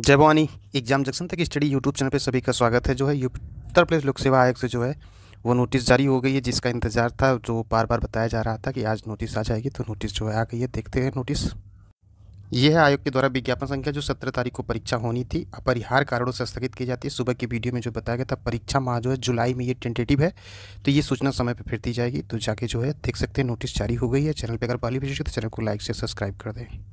जय Bhavani exam junction तक study YouTube channel पर सभी का स्वागत है जो है उत्तर प्रदेश लोक सेवा आयोग से जो है वो नोटिस जारी हो गई है जिसका इंतजार था जो बार बार बताया जा रहा था कि आज नोटिस आ जाएगी तो नोटिस जो है आ गई है देखते हैं नोटिस यह है आयोग के द्वारा विज्ञापन संख्या जो सत्रह तारीख को परीक्षा होनी थी अपरिहार कारणों से स्थगित की जाती है सुबह की वीडियो में जो बताया गया था परीक्षा माह जो है जुलाई में ये टेंटेटिव है तो ये सूचना समय पर फिर दी जाएगी तो जाके जो है देख सकते हैं नोटिस जारी हो गई है चैनल पर अगर पहली भेजिए तो चैनल को लाइक से सब्सक्राइब कर दें